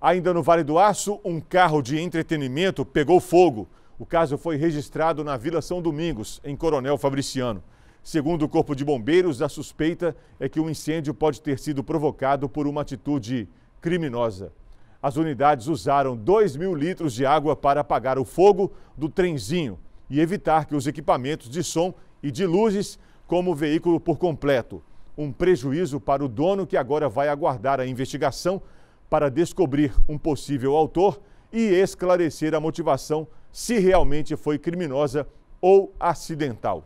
Ainda no Vale do Aço, um carro de entretenimento pegou fogo. O caso foi registrado na Vila São Domingos, em Coronel Fabriciano. Segundo o Corpo de Bombeiros, a suspeita é que o incêndio pode ter sido provocado por uma atitude criminosa. As unidades usaram 2 mil litros de água para apagar o fogo do trenzinho e evitar que os equipamentos de som e de luzes como o veículo por completo. Um prejuízo para o dono que agora vai aguardar a investigação para descobrir um possível autor e esclarecer a motivação se realmente foi criminosa ou acidental.